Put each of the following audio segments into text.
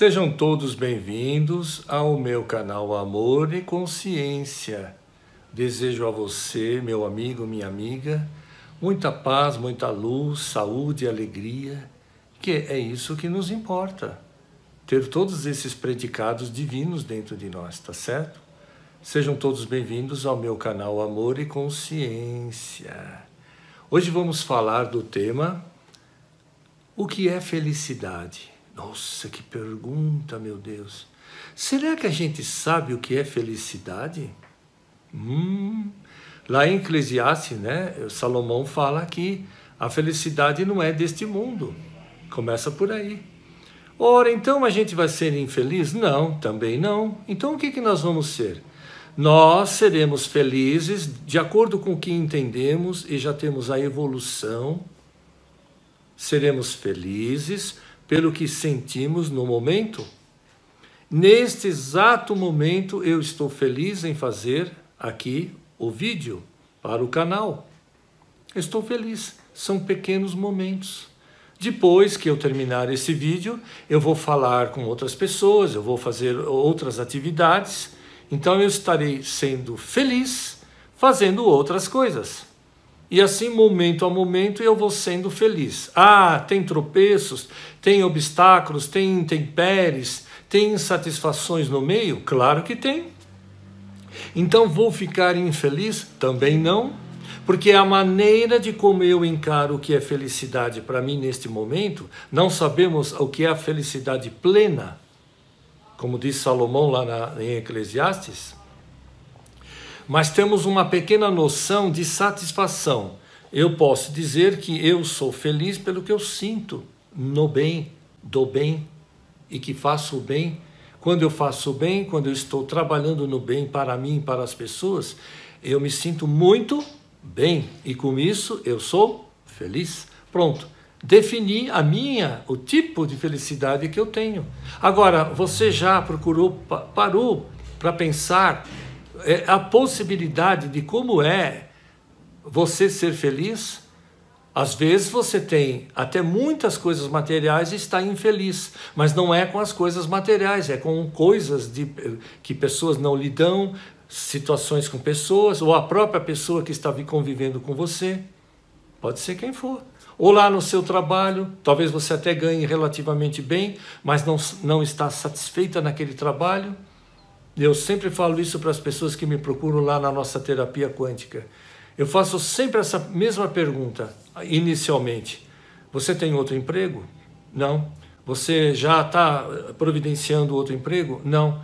Sejam todos bem-vindos ao meu canal Amor e Consciência. Desejo a você, meu amigo, minha amiga, muita paz, muita luz, saúde e alegria, que é isso que nos importa. Ter todos esses predicados divinos dentro de nós, tá certo? Sejam todos bem-vindos ao meu canal Amor e Consciência. Hoje vamos falar do tema O que é felicidade? Nossa, que pergunta, meu Deus. Será que a gente sabe o que é felicidade? Hum, lá em Eclesiastes, né, Salomão fala que a felicidade não é deste mundo. Começa por aí. Ora, então a gente vai ser infeliz? Não, também não. Então o que, que nós vamos ser? Nós seremos felizes de acordo com o que entendemos e já temos a evolução. Seremos felizes pelo que sentimos no momento. Neste exato momento eu estou feliz em fazer aqui o vídeo para o canal. Estou feliz, são pequenos momentos. Depois que eu terminar esse vídeo, eu vou falar com outras pessoas, eu vou fazer outras atividades. Então eu estarei sendo feliz fazendo outras coisas. E assim, momento a momento, eu vou sendo feliz. Ah, tem tropeços, tem obstáculos, tem intempéries, tem insatisfações no meio? Claro que tem. Então vou ficar infeliz? Também não, porque a maneira de como eu encaro o que é felicidade para mim neste momento, não sabemos o que é a felicidade plena, como diz Salomão lá na, em Eclesiastes mas temos uma pequena noção de satisfação. Eu posso dizer que eu sou feliz pelo que eu sinto no bem, do bem, e que faço o bem. Quando eu faço o bem, quando eu estou trabalhando no bem para mim e para as pessoas, eu me sinto muito bem e com isso eu sou feliz. Pronto. Defini a minha, o tipo de felicidade que eu tenho. Agora, você já procurou, parou para pensar é, a possibilidade de como é você ser feliz. Às vezes você tem até muitas coisas materiais e está infeliz, mas não é com as coisas materiais, é com coisas de, que pessoas não lhe dão, situações com pessoas, ou a própria pessoa que está convivendo com você, pode ser quem for. Ou lá no seu trabalho, talvez você até ganhe relativamente bem, mas não, não está satisfeita naquele trabalho. Eu sempre falo isso para as pessoas que me procuram lá na nossa terapia quântica. Eu faço sempre essa mesma pergunta, inicialmente. Você tem outro emprego? Não. Você já está providenciando outro emprego? Não.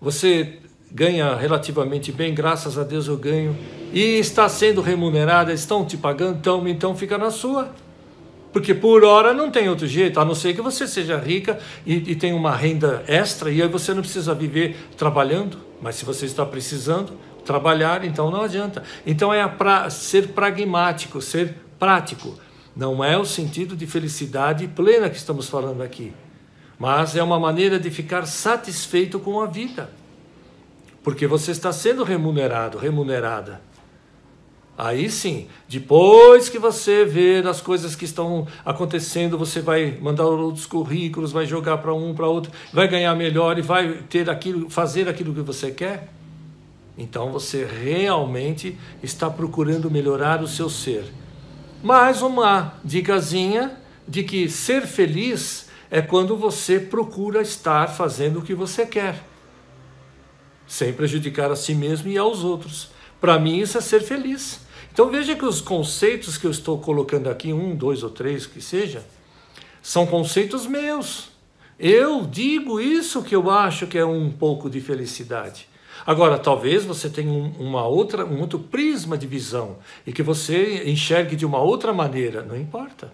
Você ganha relativamente bem, graças a Deus eu ganho. E está sendo remunerada, estão te pagando? Então, então fica na sua. Porque por hora não tem outro jeito, a não ser que você seja rica e, e tenha uma renda extra e aí você não precisa viver trabalhando. Mas se você está precisando trabalhar, então não adianta. Então é pra, ser pragmático, ser prático. Não é o sentido de felicidade plena que estamos falando aqui, mas é uma maneira de ficar satisfeito com a vida, porque você está sendo remunerado, remunerada. Aí sim, depois que você ver as coisas que estão acontecendo, você vai mandar outros currículos, vai jogar para um, para outro, vai ganhar melhor e vai ter aquilo, fazer aquilo que você quer. Então você realmente está procurando melhorar o seu ser. Mais uma dicasinha de que ser feliz é quando você procura estar fazendo o que você quer, sem prejudicar a si mesmo e aos outros. Para mim, isso é ser feliz. Então veja que os conceitos que eu estou colocando aqui, um, dois ou três, que seja, são conceitos meus. Eu digo isso que eu acho que é um pouco de felicidade. Agora, talvez você tenha uma outra, um outro prisma de visão e que você enxergue de uma outra maneira, não importa.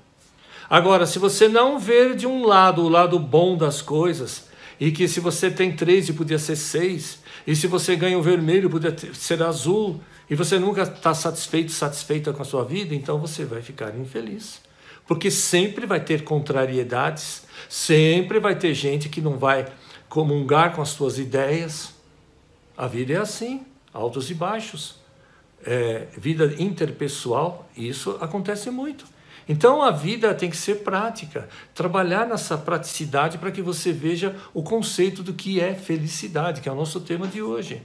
Agora, se você não ver de um lado o lado bom das coisas, e que se você tem três e podia ser seis, e se você ganha o vermelho podia ser azul, e você nunca está satisfeito, satisfeita com a sua vida, então você vai ficar infeliz. Porque sempre vai ter contrariedades, sempre vai ter gente que não vai comungar com as suas ideias. A vida é assim, altos e baixos. É, vida interpessoal, isso acontece muito. Então a vida tem que ser prática, trabalhar nessa praticidade para que você veja o conceito do que é felicidade, que é o nosso tema de hoje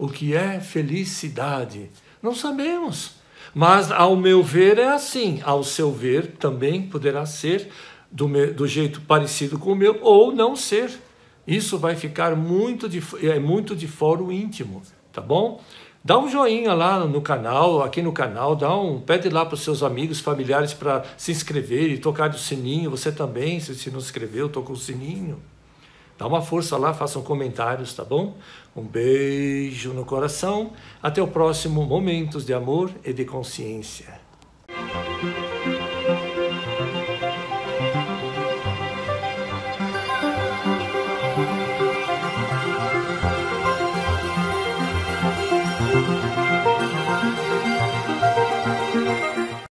o que é felicidade? Não sabemos. Mas, ao meu ver, é assim. Ao seu ver, também poderá ser do, meu, do jeito parecido com o meu, ou não ser. Isso vai ficar muito de, é muito de o íntimo, tá bom? Dá um joinha lá no canal, aqui no canal, dá um, pede lá para os seus amigos, familiares para se inscrever e tocar o sininho. Você também, se, se não se inscreveu, toca o sininho. Dá uma força lá, façam comentários, tá bom? Um beijo no coração. Até o próximo Momentos de Amor e de Consciência.